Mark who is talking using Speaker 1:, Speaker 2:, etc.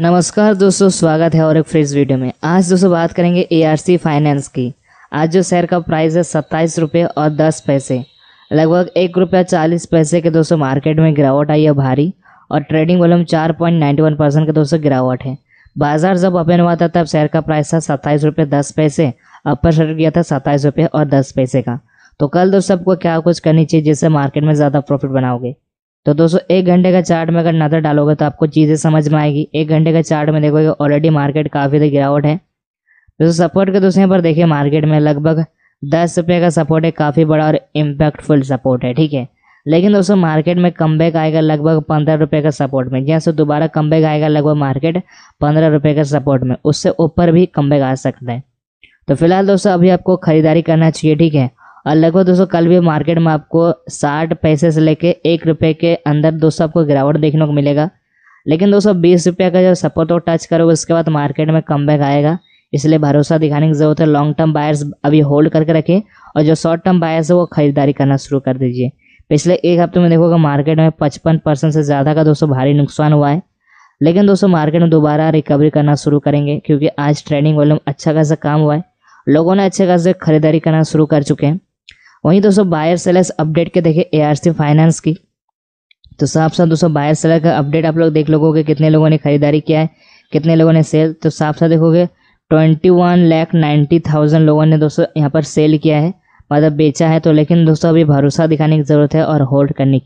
Speaker 1: नमस्कार दोस्तों स्वागत है और एक फ्रेश वीडियो में आज दोस्तों बात करेंगे ए फाइनेंस की आज जो शेयर का प्राइस है सत्ताईस रुपये और दस पैसे लगभग एक रुपया चालीस पैसे के दोस्तों मार्केट में गिरावट आई है भारी और ट्रेडिंग वॉल्यूम चार पॉइंट नाइन्टी वन परसेंट के दोस्तों गिरावट है बाजार जब ओपन हुआ था तब शेयर का प्राइस था सत्ताईस रुपये दस पैसे अपर शेयर गया था सत्ताईस रुपये और दस पैसे का तो कल दोस्तों आपको क्या कुछ करनी चाहिए जिससे मार्केट में ज़्यादा प्रॉफिट बनाओगे तो दोस्तों एक घंटे का चार्ट में अगर नज़र डालोगे तो आपको चीज़ें समझ में आएगी एक घंटे का चार्ट में देखोगे ऑलरेडी मार्केट काफ़ी ज़्यादा गिरावट है दोस्तों सपोर्ट के दोस्तों यहाँ पर देखिए मार्केट में लगभग दस रुपये का सपोर्ट है काफ़ी बड़ा और इम्पैक्टफुल सपोर्ट है ठीक है लेकिन दोस्तों मार्केट में कम बैक आएगा लगभग पंद्रह रुपये का सपोर्ट में जैसे तो दोबारा कम बैक आएगा लगभग मार्केट पंद्रह रुपये का सपोर्ट में उससे ऊपर भी कम बैक आ सकता है तो फिलहाल दोस्तों अभी आपको खरीदारी करना चाहिए ठीक है और लगभग दोस्तों कल भी मार्केट में आपको साठ पैसे से लेके एक रुपये के अंदर दोस्तों आपको गिरावट देखने को मिलेगा लेकिन दोस्तों बीस रुपये का जब सपोर्ट और टच करोगे उसके बाद मार्केट में कम आएगा इसलिए भरोसा दिखाने की जरूरत है लॉन्ग टर्म बायर्स अभी होल्ड करके रखें और जो शॉर्ट टर्म बायर्स है वो खरीदारी करना शुरू कर दीजिए पिछले एक हफ्ते में देखोगे मार्केट में पचपन परसेंट से ज़्यादा का दोस्तों भारी नुकसान हुआ है लेकिन दोस्तों मार्केट में दोबारा रिकवरी करना शुरू करेंगे क्योंकि आज ट्रेडिंग वॉल्यूम अच्छा खासा काम हुआ है लोगों ने अच्छे खासे खरीदारी करना शुरू कर चुके हैं वहीं दोस्तों बायर सेलर्स अपडेट के देखें एआरसी फाइनेंस की तो साफ साफ दोस्तों बायर सेलर का अपडेट आप लोग देख लोगोगे कितने लोगों ने खरीदारी किया है कितने लोगों ने सेल तो साफ साफ देखोगे twenty one lakh ninety thousand लोगों ने दोस्तों यहाँ पर सेल किया है मतलब बेचा है तो लेकिन दोस्तों अभी भरोसा दिखाने की ज़रूरत है और होल्ड करने की